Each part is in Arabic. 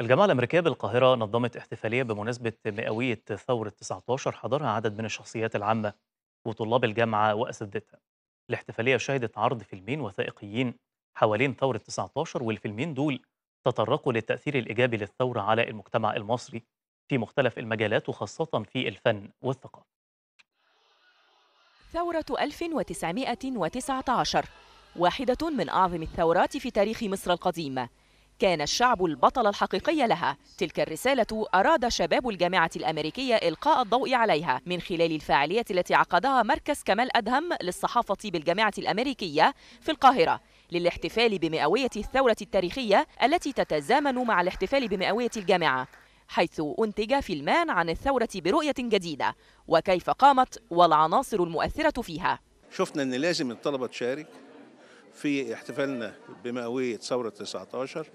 الجامعة الأمريكية بالقاهرة نظمت احتفالية بمناسبة مئوية ثورة 19 حضرها عدد من الشخصيات العامة وطلاب الجامعة وأساتذتها. الاحتفالية شهدت عرض فيلمين وثائقيين حوالين ثورة 19 والفيلمين دول تطرقوا للتأثير الإيجابي للثورة على المجتمع المصري في مختلف المجالات وخاصة في الفن والثقافة. ثورة 1919 واحدة من أعظم الثورات في تاريخ مصر القديم. كان الشعب البطل الحقيقي لها تلك الرسالة أراد شباب الجامعة الأمريكية إلقاء الضوء عليها من خلال الفعالية التي عقدها مركز كمال أدهم للصحافة بالجامعة الأمريكية في القاهرة للاحتفال بمئوية الثورة التاريخية التي تتزامن مع الاحتفال بمئوية الجامعة حيث أنتج فيلمان عن الثورة برؤية جديدة وكيف قامت والعناصر المؤثرة فيها شفنا أن لازم الطلبة تشارك في احتفالنا بمئوية ثورة 19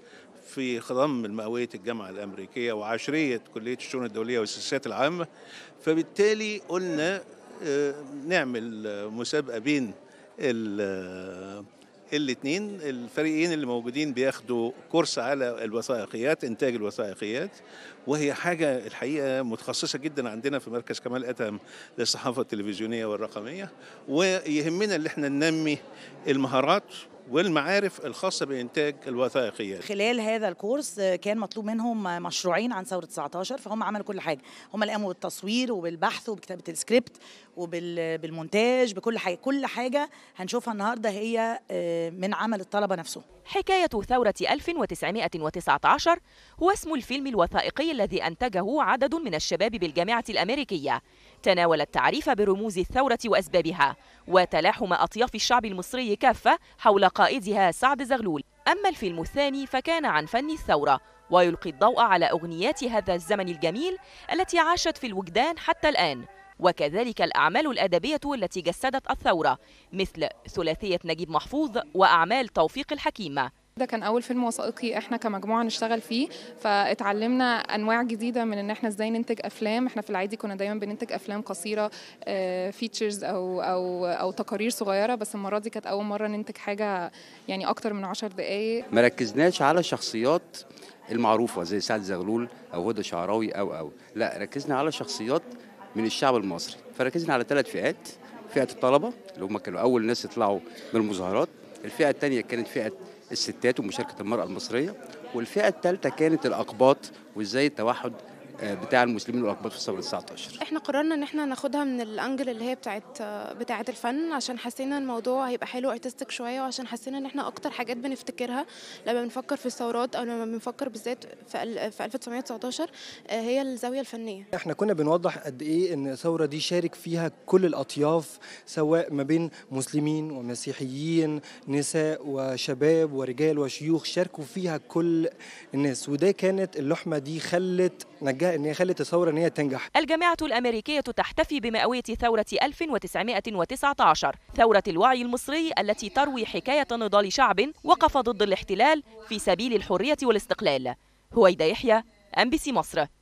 في خضم المئوية الجامعة الأمريكية وعشرية كلية الشؤون الدولية والسياسات العامة فبالتالي قلنا آه، نعمل مسابقة بين الاثنين الفريقين اللي موجودين بياخدوا كورس على الوثائقيات انتاج الوثائقيات وهي حاجه الحقيقه متخصصه جدا عندنا في مركز كمال اتهم للصحافه التلفزيونيه والرقميه ويهمنا ان احنا ننمي المهارات والمعارف الخاصة بإنتاج الوثائقيات خلال هذا الكورس كان مطلوب منهم مشروعين عن ثورة 19 فهم عملوا كل حاجة هم قاموا بالتصوير وبالبحث وبكتابة السكريبت وبالمونتاج بكل حاجة كل حاجة هنشوفها النهاردة هي آه، من عمل الطلبة نفسه حكاية ثورة 1919 هو اسم الفيلم الوثائقي الذي أنتجه عدد من الشباب بالجامعة الأمريكية تناول التعريف برموز الثورة وأسبابها وتلاحم أطياف الشعب المصري كافة حول وقائدها سعد زغلول أما الفيلم الثاني فكان عن فن الثورة ويلقي الضوء على أغنيات هذا الزمن الجميل التي عاشت في الوجدان حتى الآن وكذلك الأعمال الأدبية التي جسدت الثورة مثل ثلاثية نجيب محفوظ وأعمال توفيق الحكيمة ده كان اول فيلم وثائقي احنا كمجموعه نشتغل فيه فاتعلمنا انواع جديده من ان احنا ازاي ننتج افلام احنا في العادي كنا دايما بننتج افلام قصيره فيتشرز آه، او او او تقارير صغيره بس المره دي كانت اول مره ننتج حاجه يعني اكتر من 10 دقائق ما ركزناش على شخصيات المعروفه زي سعد زغلول او هدى شعراوي او او لا ركزنا على شخصيات من الشعب المصري فركزنا على ثلاث فئات فئه الطلبه اللي هم كانوا اول ناس يطلعوا من المظاهرات الفئه الثانيه كانت فئه الستات ومشاركه المراه المصريه والفئه الثالثه كانت الاقباط وازاي التوحد بتاع المسلمين والاقباط في ال 19 احنا قررنا ان احنا ناخدها من الانجل اللي هي بتاعت بتاعت الفن عشان حسينا الموضوع هيبقى حلو ارتستيك شويه وعشان حسينا ان احنا اكتر حاجات بنفتكرها لما بنفكر في الثورات او لما بنفكر بالذات في, في 1919 آه، هي الزاويه الفنيه احنا كنا بنوضح قد ايه ان الثوره دي شارك فيها كل الاطياف سواء ما بين مسلمين ومسيحيين نساء وشباب ورجال وشيوخ شاركوا فيها كل الناس وده كانت اللحمه دي خلت نجاح نتيجه ان هي خلت الثوره ان هي تنجح الجامعه الامريكيه تحتفي بمئويه ثوره 1919 ثوره الوعي المصري التي تروي حكايه نضال شعب وقف ضد الاحتلال في سبيل الحريه والاستقلال هويدا يحيى ام بي سي مصر